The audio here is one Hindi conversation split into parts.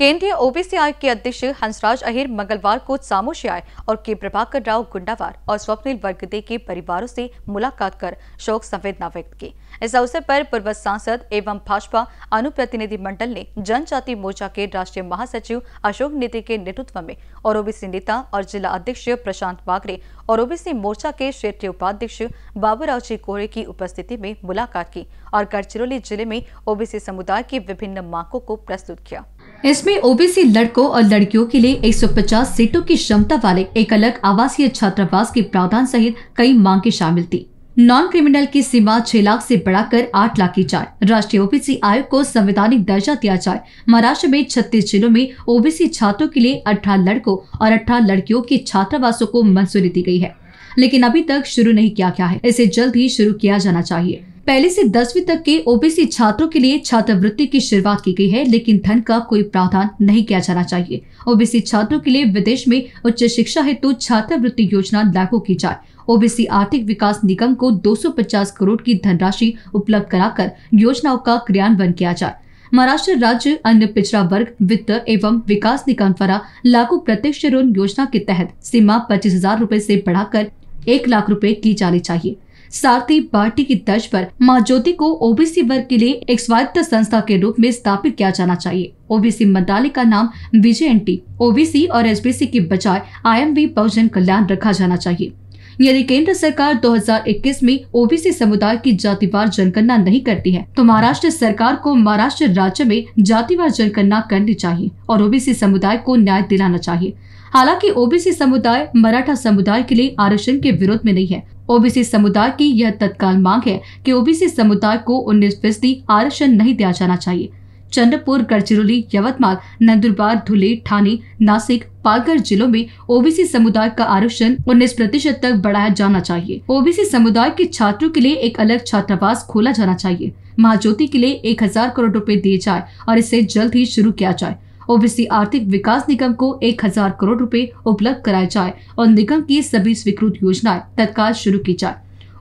केंद्रीय ओबीसी आयोग के अध्यक्ष हंसराज अहिर मंगलवार को सामो से आए और के प्रभाकर राव गुंडावार और स्वप्निल वर्गदे के परिवारों से मुलाकात कर शोक संवेदना व्यक्त की इस अवसर पर पूर्व सांसद एवं भाजपा अनुप्रतिनिधि मंडल ने जनजाति मोर्चा के राष्ट्रीय महासचिव अशोक नेत्री के नेतृत्व में और ओबीसी नेता और जिला अध्यक्ष प्रशांत बागरे और ओबीसी मोर्चा के क्षेत्रीय उपाध्यक्ष बाबूराव जी कोहरे की उपस्थिति में मुलाकात की और गढ़चिरौली जिले में ओबीसी समुदाय की विभिन्न मांगों को प्रस्तुत किया इसमें ओबीसी लड़कों और लड़कियों के लिए 150 सीटों की क्षमता वाले एक अलग आवासीय छात्रावास के प्रावधान सहित कई मांगे शामिल थी नॉन क्रिमिनल की सीमा छह लाख से बढ़ाकर आठ लाख की जाए राष्ट्रीय ओबीसी आयोग को संवैधानिक दर्जा दिया जाए महाराष्ट्र में छत्तीस जिलों में ओबीसी छात्रों के लिए अठारह लड़कों और अठारह लड़कियों के छात्रावासों को मंजूरी दी गई है लेकिन अभी तक शुरू नहीं किया गया है इसे जल्द ही शुरू किया जाना चाहिए पहले से दसवीं तक के ओबीसी छात्रों के लिए छात्रवृत्ति की शुरुआत की गई है लेकिन धन का कोई प्रावधान नहीं किया जाना चाहिए ओबीसी छात्रों के लिए विदेश में उच्च शिक्षा हेतु छात्रवृत्ति योजना लागू की जाए ओबीसी आर्थिक विकास निगम को 250 करोड़ की धनराशि उपलब्ध कराकर योजनाओं का क्रियान्वयन किया जाए महाराष्ट्र राज्य अन्य पिछड़ा वर्ग वित्त एवं विकास निगम द्वारा लागू प्रत्यक्ष ऋण योजना के तहत सीमा पच्चीस हजार रूपए ऐसी बढ़ाकर एक लाख रूपए की जानी चाहिए साथ ही पार्टी की तर्ज पर माँ ज्योति को ओबीसी वर्ग के लिए एक स्वायत्त संस्था के रूप में स्थापित किया जाना चाहिए ओबीसी मंत्रालय का नाम विजय एन ओबीसी और एसबीसी के बजाय आईएमवी बहुजन कल्याण रखा जाना चाहिए यदि केंद्र सरकार 2021 में ओबीसी समुदाय की जातिवार जनगणना नहीं करती है तो महाराष्ट्र सरकार को महाराष्ट्र राज्य में जातिवार जनगणना करनी चाहिए और ओबीसी समुदाय को न्याय दिलाना चाहिए हालांकि ओबीसी समुदाय मराठा समुदाय के लिए आरक्षण के विरोध में नहीं है ओबीसी समुदाय की यह तत्काल मांग है कि ओबीसी समुदाय को उन्नीस फीसदी आरक्षण नहीं दिया जाना चाहिए चंद्रपुर गढ़चिरौली यवतमाल नंदुरबार धुले ठाणे नासिक पालघर जिलों में ओबीसी समुदाय का आरक्षण उन्नीस प्रतिशत तक बढ़ाया जाना चाहिए ओबीसी समुदाय के छात्रों के लिए एक अलग छात्रावास खोला जाना चाहिए महाज्योति के लिए एक हजार करोड़ रूपए दिए जाए और इसे जल्द ही शुरू किया जाए ओबीसी आर्थिक विकास निगम को एक हजार करोड़ रुपए उपलब्ध कराए जाए और निगम की सभी स्वीकृत योजनाएं तत्काल शुरू की जाए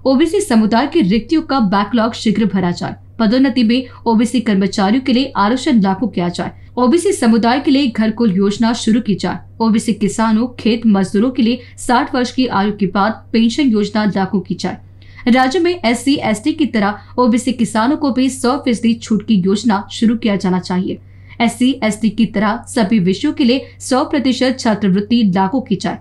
ओबीसी समुदाय के रिक्तियों का बैकलॉग शीघ्र भरा जाए पदोन्नति में ओबीसी कर्मचारियों के लिए आरक्षण लागू किया जाए ओबीसी समुदाय के लिए घर कुल योजना शुरू की जाए ओबीसी किसानों खेत मजदूरों के लिए 60 वर्ष की आयु के बाद पेंशन योजना लागू की जाए राज्य में एस सी की तरह ओबीसी किसानों को भी सौ फीसदी छूट की योजना शुरू किया जाना चाहिए एस सी की तरह सभी विषयों के लिए सौ प्रतिशत छात्रवृत्ति लागू की जाए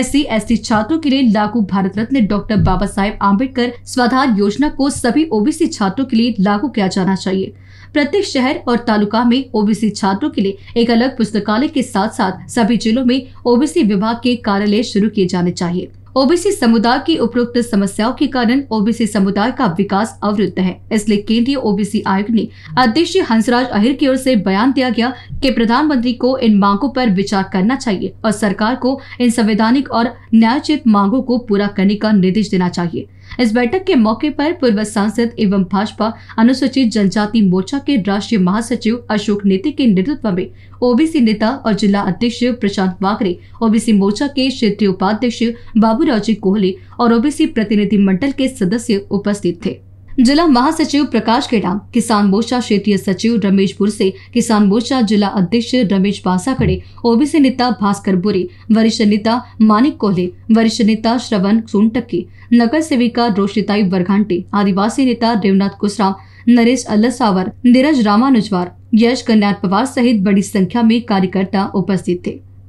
एस सी छात्रों के लिए लागू भारत रत्न डॉक्टर बाबा साहेब आम्बेडकर स्वाधार योजना को सभी ओबीसी छात्रों के लिए लागू किया जाना चाहिए प्रत्येक शहर और तालुका में ओबीसी छात्रों के लिए एक अलग पुस्तकालय के साथ साथ सभी जिलों में ओबीसी विभाग के कार्यालय शुरू किए जाने चाहिए ओबीसी समुदाय की उपरोक्त समस्याओं के कारण ओबीसी समुदाय का विकास अवरुद्ध है इसलिए केंद्रीय ओबीसी आयोग ने अध्यक्ष हंसराज अहिर की ओर से बयान दिया गया कि प्रधानमंत्री को इन मांगों पर विचार करना चाहिए और सरकार को इन संवैधानिक और न्यायोचित मांगों को पूरा करने का निर्देश देना चाहिए इस बैठक के मौके पर पूर्व सांसद एवं भाजपा अनुसूचित जनजाति मोर्चा के राष्ट्रीय महासचिव अशोक नेति के नेतृत्व में ओबीसी नेता और जिला अध्यक्ष प्रशांत वाकरे ओबीसी मोर्चा के क्षेत्रीय उपाध्यक्ष बाबू बाबूराजी कोहली और ओबीसी प्रतिनिधि मंडल के सदस्य उपस्थित थे जिला महासचिव प्रकाश केडा किसान मोर्चा क्षेत्रीय सचिव रमेश बुरसे किसान मोर्चा जिला अध्यक्ष रमेश बासाकड़े ओबीसी नेता भास्कर बुरे वरिष्ठ नेता मानिक कोहले वरिष्ठ नेता श्रवण सोनटक्की नगर सेविका रोशिताई बरघांटे आदिवासी नेता देवनाथ कुशराम नरेश अल्लसावर नीरज रामानुजवार यश कन्या पवार सहित बड़ी संख्या में कार्यकर्ता उपस्थित थे